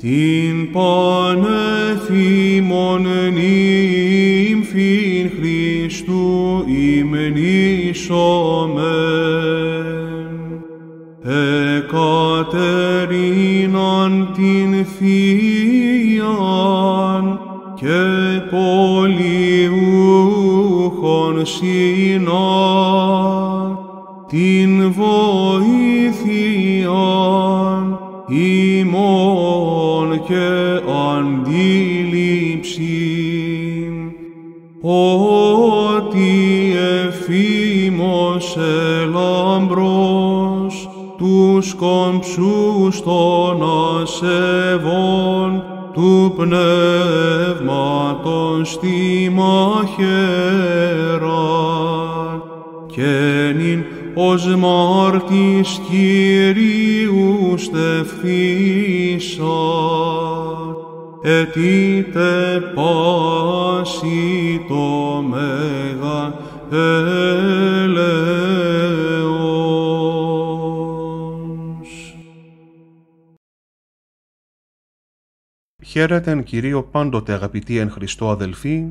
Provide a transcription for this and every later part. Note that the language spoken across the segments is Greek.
Την πανεθήμον νύμφιν Χριστού ημνήσομεν. Εκατερίναν την θείαν και πολιούχον συνάν την βοήθειαν και αντίληψη ότι εφήμος ελάμπρος τους κομψούς των ασεβών του πνεύματος στη μαχαίρα και νυν ως μόρτης Κυρίου στευθύσα. ετήτε πάση το μέγα ελεός. Χαίρετεν Κυρίο πάντοτε αγαπητοί εν Χριστώ αδελφοί,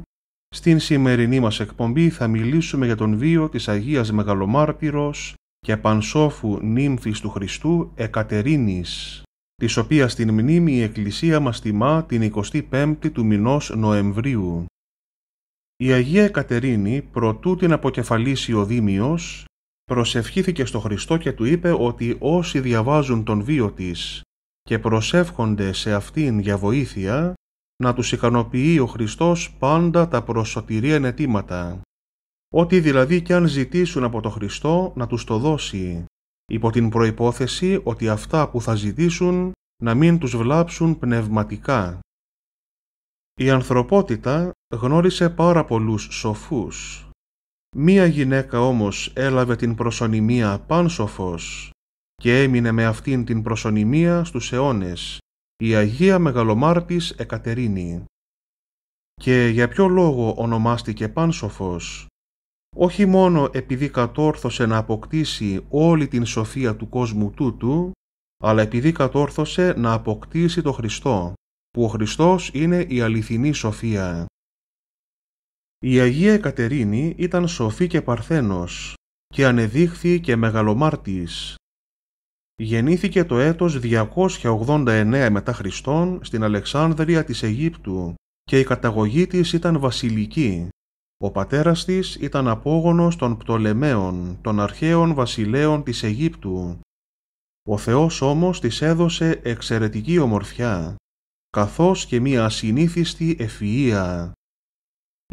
στην σημερινή μας εκπομπή θα μιλήσουμε για τον βίο της Αγίας Μεγαλομάρτυρος και Πανσόφου Νύμφης του Χριστού Εκατερίνης, της οποίας την μνήμη η Εκκλησία μας τιμά την 25η του μηνός Νοεμβρίου. Η Αγία Εκατερίνη, προτού την αποκεφαλίσει ο Δήμιος, προσευχήθηκε στο Χριστό και του είπε ότι όσοι διαβάζουν τον βίο της και προσεύχονται σε αυτήν για βοήθεια, να τους ικανοποιεί ο Χριστός πάντα τα προσωτηρία ενετήματα. Ό,τι δηλαδή κι αν ζητήσουν από το Χριστό να τους το δώσει, υπό την προϋπόθεση ότι αυτά που θα ζητήσουν να μην τους βλάψουν πνευματικά. Η ανθρωπότητα γνώρισε πάρα πολλούς σοφούς. Μία γυναίκα όμως έλαβε την προσωνυμία πάνσοφος και έμεινε με αυτήν την προσωνυμία στους αιώνες η Αγία Μεγαλομάρτης Εκατερίνη. Και για ποιο λόγο ονομάστηκε Πάνσοφος, όχι μόνο επειδή κατόρθωσε να αποκτήσει όλη την σοφία του κόσμου τούτου, αλλά επειδή κατόρθωσε να αποκτήσει το Χριστό, που ο Χριστός είναι η αληθινή σοφία. Η Αγία Εκατερίνη ήταν σοφή και παρθένος και ανεδείχθη και μεγαλομάρτης Γεννήθηκε το έτος 289 μετά Χριστόν στην Αλεξάνδρεια της Αιγύπτου και η καταγωγή της ήταν βασιλική. Ο πατέρας της ήταν απόγονος των Πτολεμαίων, των αρχαίων βασιλέων της Αιγύπτου. Ο Θεός όμως της έδωσε εξαιρετική ομορφιά, καθώς και μία ασυνήθιστη ευφυΐα.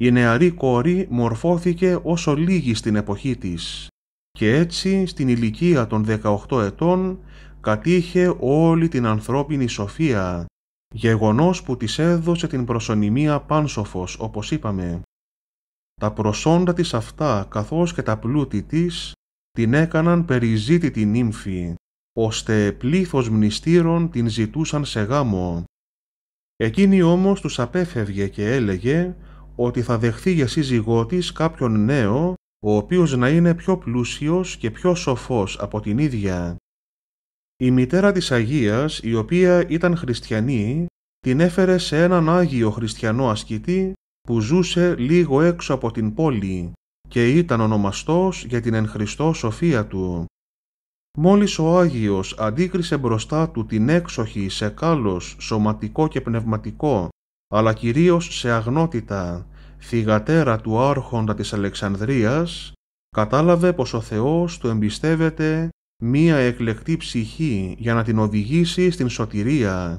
Η νεαρή κόρη μορφώθηκε όσο λίγη στην εποχή της και έτσι στην ηλικία των 18 ετών κατήχε όλη την ανθρώπινη σοφία, γεγονός που της έδωσε την προσωνυμία πάνσοφος, όπως είπαμε. Τα προσόντα της αυτά, καθώς και τα πλούτη της, την έκαναν περιζήτητη νύμφη, ώστε πλήθος μνηστήρων την ζητούσαν σε γάμο. Εκείνη όμως τους απέφευγε και έλεγε ότι θα δεχθεί για σύζυγό της κάποιον νέο ο οποίος να είναι πιο πλούσιος και πιο σοφός από την ίδια. Η μητέρα της Αγίας, η οποία ήταν χριστιανή, την έφερε σε έναν Άγιο χριστιανό ασκητή που ζούσε λίγο έξω από την πόλη και ήταν ονομαστός για την εν Χριστώ σοφία του. Μόλις ο Άγιος αντίκρισε μπροστά του την έξοχη σε κάλος σωματικό και πνευματικό, αλλά κυρίως σε αγνότητα, θυγατέρα του άρχοντα της Αλεξανδρίας, κατάλαβε πως ο Θεός του εμπιστεύεται μία εκλεκτή ψυχή για να την οδηγήσει στην σωτηρία.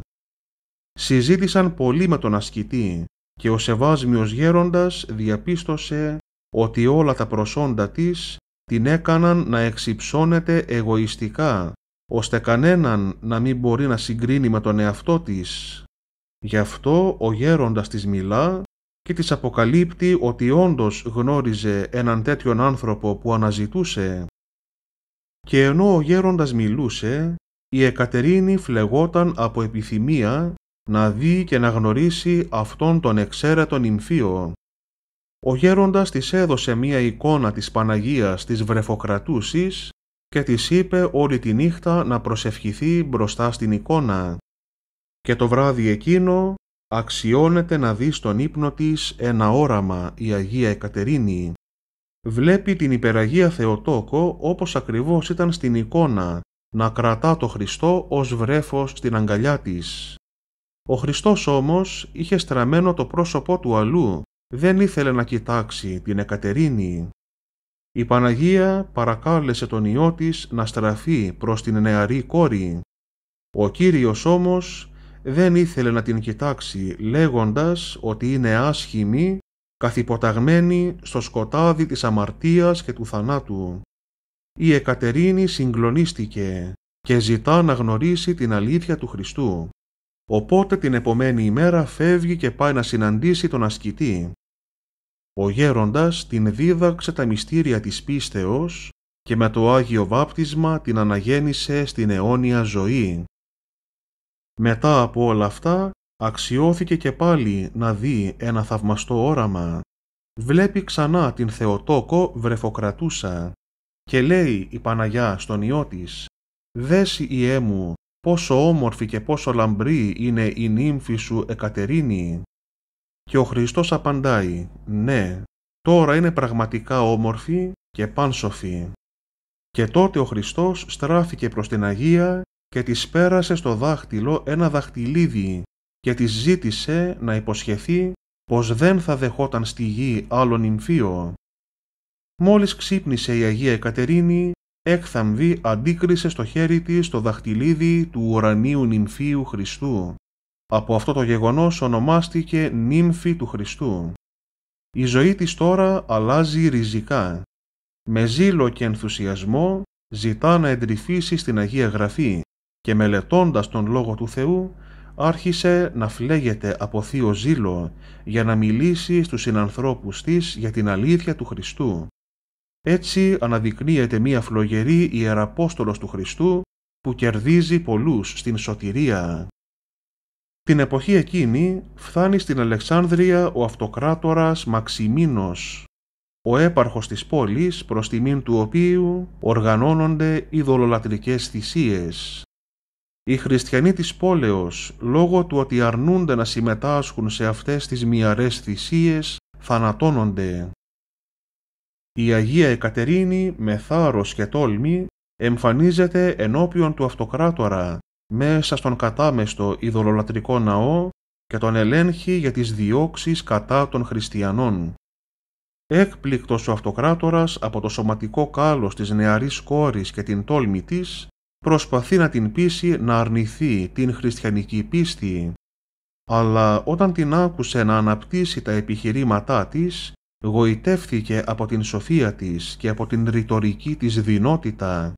Συζήτησαν πολύ με τον ασκητή και ο Σεβάσμιος Γέροντας διαπίστωσε ότι όλα τα προσόντα της την έκαναν να εξυψώνεται εγωιστικά, ώστε κανέναν να μην μπορεί να συγκρίνει με τον εαυτό της. Γι' αυτό ο γέροντας της μιλά και της αποκαλύπτει ότι όντως γνώριζε έναν τέτοιον άνθρωπο που αναζητούσε. Και ενώ ο γέροντας μιλούσε, η Εκατερίνη φλεγόταν από επιθυμία να δει και να γνωρίσει αυτόν τον εξαίρετον Ιμφίο. Ο γέροντας της έδωσε μία εικόνα της Παναγίας της Βρεφοκρατούσης και της είπε όλη τη νύχτα να προσευχηθεί μπροστά στην εικόνα. Και το βράδυ εκείνο αξιώνεται να δει στον ύπνο της ένα όραμα η Αγία Εκατερίνη. Βλέπει την υπεραγία Θεοτόκο όπως ακριβώς ήταν στην εικόνα να κρατά το Χριστό ως βρέφος στην αγκαλιά της. Ο Χριστός όμως είχε στραμμένο το πρόσωπό του αλλού, δεν ήθελε να κοιτάξει την Εκατερίνη. Η Παναγία παρακάλεσε τον Υιό της να στραφεί προς την νεαρή κόρη. Ο Κύριος όμως δεν ήθελε να την κοιτάξει λέγοντας ότι είναι άσχημη, καθυποταγμένη στο σκοτάδι της αμαρτίας και του θανάτου. Η Εκατερίνη συγκλονίστηκε και ζητά να γνωρίσει την αλήθεια του Χριστού. Οπότε την επομένη ημέρα φεύγει και πάει να συναντήσει τον ασκητή. Ο γέροντας την δίδαξε τα μυστήρια της πίστεως και με το Άγιο Βάπτισμα την αναγέννησε στην αιώνια ζωή. Μετά από όλα αυτά, αξιώθηκε και πάλι να δει ένα θαυμαστό όραμα. Βλέπει ξανά την Θεοτόκο βρεφοκρατούσα και λέει η Παναγιά στον ιό τη: «Δέση μου, πόσο όμορφη και πόσο λαμπρή είναι η νύμφη σου Εκατερίνη». Και ο Χριστός απαντάει «Ναι, τώρα είναι πραγματικά όμορφη και πάνσοφη». Και τότε ο Χριστός στράφηκε προς την Αγία και της πέρασε στο δάχτυλο ένα δαχτυλίδι και της ζήτησε να υποσχεθεί πως δεν θα δεχόταν στη γη άλλο νυμφίο. Μόλις ξύπνησε η Αγία Εκατερίνη, έκθαμβη αντίκρισε στο χέρι της το δαχτυλίδι του ουρανίου νυμφίου Χριστού. Από αυτό το γεγονός ονομάστηκε νύμφη του Χριστού. Η ζωή της τώρα αλλάζει ριζικά. Με ζήλο και ενθουσιασμό ζητά να εντρυφήσει στην Αγία Γραφή και μελετώντας τον Λόγο του Θεού άρχισε να φλέγεται από θείο ζήλο για να μιλήσει στους συνανθρώπους της για την αλήθεια του Χριστού. Έτσι αναδεικνύεται μία φλογερή Ιεραπόστολος του Χριστού που κερδίζει πολλούς στην σωτηρία. Την εποχή εκείνη φθάνει στην Αλεξάνδρεια ο αυτοκράτορας Μαξιμίνος, ο έπαρχος της πόλης προς τιμήν του οποίου οργανώνονται οι δολολατρικές θυσίες. Οι χριστιανοί της πόλεως, λόγω του ότι αρνούνται να συμμετάσχουν σε αυτές τις μιαρές θυσίες, θανατώνονται. Η Αγία Εκατερίνη με θάρρος και τόλμη εμφανίζεται ενώπιον του αυτοκράτορα μέσα στον κατάμεστο ειδωλολατρικό ναό και τον ελέγχει για τις διώξεις κατά των χριστιανών. Έκπληκτος ο αυτοκράτορας από το σωματικό κάλος της νεαρής κόρης και την τόλμη της, προσπαθεί να την πείσει να αρνηθεί την χριστιανική πίστη, αλλά όταν την άκουσε να αναπτύσσει τα επιχειρήματά της, γοητεύθηκε από την σοφία της και από την ρητορική της δυνότητα.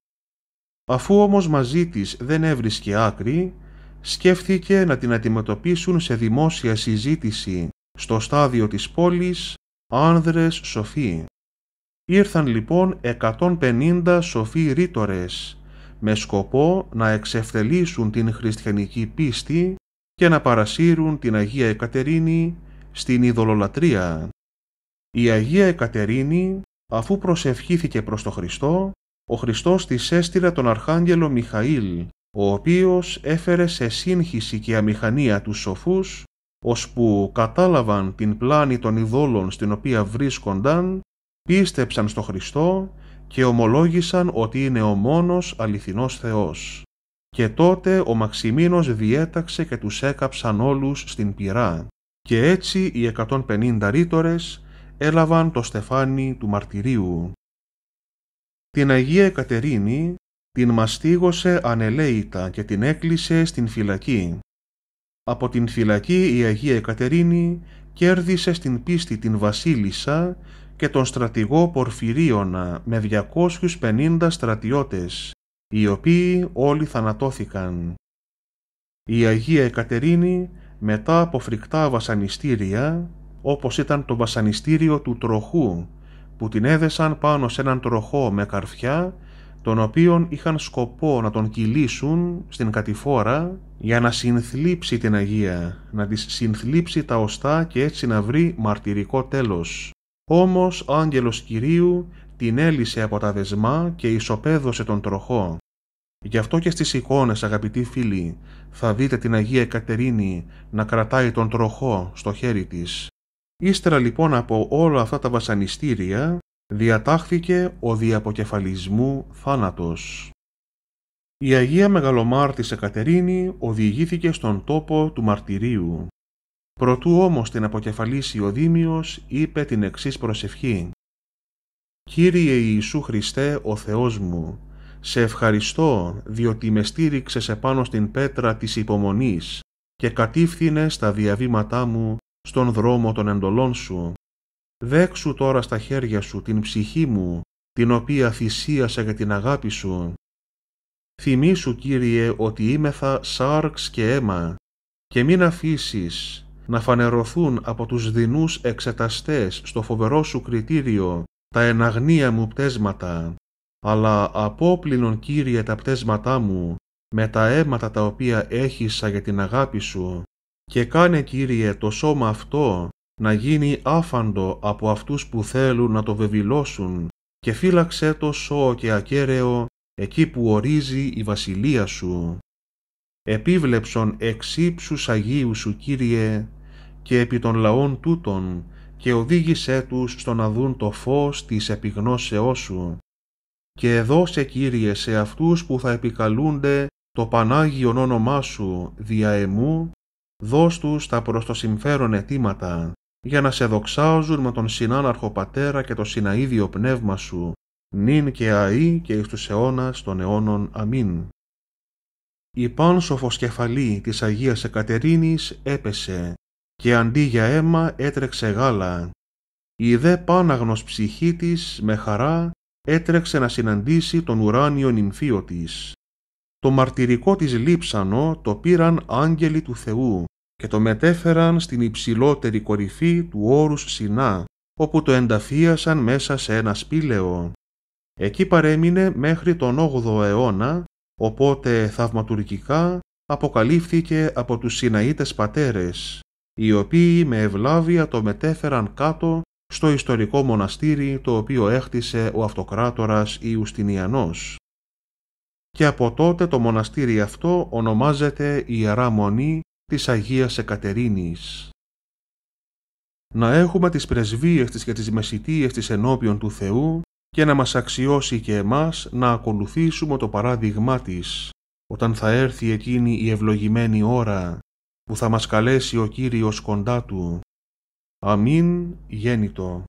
Αφού όμως μαζί της δεν έβρισκε άκρη, σκέφτηκε να την αντιμετωπίσουν σε δημόσια συζήτηση στο στάδιο της πόλης άνδρες σοφοί. Ήρθαν λοιπόν 150 σοφοί ρήτορες με σκοπό να εξευτελίσουν την χριστιανική πίστη και να παρασύρουν την Αγία Εκατερίνη στην ειδωλολατρία. Η Αγία Εκατερίνη, αφού προσευχήθηκε προς τον Χριστό, ο Χριστός της έστειλε τον Αρχάγγελο Μιχαήλ, ο οποίος έφερε σε σύγχυση και αμηχανία τους σοφούς, ώσπου κατάλαβαν την πλάνη των ειδόλων στην οποία βρίσκονταν, πίστεψαν στο Χριστό και ομολόγησαν ότι είναι ο μόνος αληθινός Θεός. Και τότε ο Μαξιμίνος διέταξε και τους έκαψαν όλους στην πυρά και έτσι οι 150 ρήτορες έλαβαν το στεφάνι του μαρτυρίου. Την Αγία Κατερίνη την μαστίγωσε ανελαίητα και την έκλεισε στην φυλακή. Από την φυλακή η Αγία Κατερίνη κέρδισε στην πίστη την βασίλισσα και τον στρατηγό Πορφυρίωνα ε, με 250 στρατιώτες, οι οποίοι όλοι θανατώθηκαν. Η Αγία Εκατερίνη μετά από φρικτά βασανιστήρια, όπως ήταν το βασανιστήριο του τροχού, που την έδεσαν πάνω σε έναν τροχό με καρφιά, τον οποίον είχαν σκοπό να τον κυλήσουν στην κατηφόρα για να συνθλίψει την Αγία, να της συνθλίψει τα οστά και έτσι να βρει μαρτυρικό τέλος. Όμως ο άγγελος Κυρίου την έλυσε από τα δεσμά και ισοπαίδωσε τον τροχό. Γι' αυτό και στις εικόνες αγαπητοί φίλοι θα δείτε την Αγία Εκατερίνη να κρατάει τον τροχό στο χέρι της. Ύστερα λοιπόν από όλα αυτά τα βασανιστήρια διατάχθηκε ο διαποκεφαλισμού θάνατος. Η Αγία Μεγαλομάρτης Εκατερίνη οδηγήθηκε στον τόπο του μαρτυρίου. Προτού όμως την αποκεφαλίσει ο Δήμιος, είπε την εξής προσευχή. «Κύριε Ιησού Χριστέ, ο Θεός μου, σε ευχαριστώ διότι με στήριξες επάνω στην πέτρα της υπομονής και κατήφθινες στα διαβήματά μου στον δρόμο των εντολών σου. Δέξου τώρα στα χέρια σου την ψυχή μου, την οποία θυσίασα για την αγάπη σου. Θυμήσου, Κύριε, ότι είμεθα σάρξ και αίμα και μην αφήσεις να φανερωθούν από τους δεινούς εξεταστές στο φοβερό σου κριτήριο τα εναγνία μου πτέσματα, αλλά απόπλυνον, Κύριε τα πτέσματά μου με τα αίματα τα οποία έχισα για την αγάπη σου και κάνε Κύριε το σώμα αυτό να γίνει άφαντο από αυτούς που θέλουν να το βεβηλώσουν και φύλαξέ το σώο και ακέραιο εκεί που ορίζει η βασιλεία σου. Επίβλεψον εξήψου Αγίου σου Κύριε και επί των λαών τούτων και οδήγησέ τους στο να δουν το φως της επιγνώσεώς σου. Και δώσε Κύριε σε αυτούς που θα επικαλούνται το Πανάγιον όνομά σου δια εμού, δώσ' τους τα προς το συμφέρον αιτήματα, για να σε δοξάζουν με τον συνάναρχο Πατέρα και το συναίδιο Πνεύμα σου, νυν και αΐ και εις τους αιώνας των αιώνων. Αμήν. Η πάνσοφος κεφαλή της Αγίας Εκατερίνης έπεσε και αντί για αίμα έτρεξε γάλα. Η δε πάναγνος ψυχή της με χαρά έτρεξε να συναντήσει τον ουράνιο νυμφίο της. Το μαρτυρικό της λείψανο το πήραν άγγελοι του Θεού και το μετέφεραν στην υψηλότερη κορυφή του όρους Σινά, όπου το ενταφίασαν μέσα σε ένα σπήλαιο. Εκεί παρέμεινε μέχρι τον 8ο αιώνα, οπότε θαυματουργικά αποκαλύφθηκε από τους Σιναίτες πατέρες οι οποίοι με ευλάβεια το μετέφεραν κάτω στο ιστορικό μοναστήρι το οποίο έχτισε ο αυτοκράτορας Ιουστινιανός. Και από τότε το μοναστήρι αυτό ονομάζεται Ιερά Μονή της Αγίας Εκατερίνης. Να έχουμε τις πρεσβείες της και τις μεσητείες της ενώπιον του Θεού και να μας αξιώσει και εμάς να ακολουθήσουμε το παράδειγμά της, όταν θα έρθει εκείνη η ευλογημένη ώρα που θα μας καλέσει ο Κύριος κοντά Του. Αμήν γέννητο.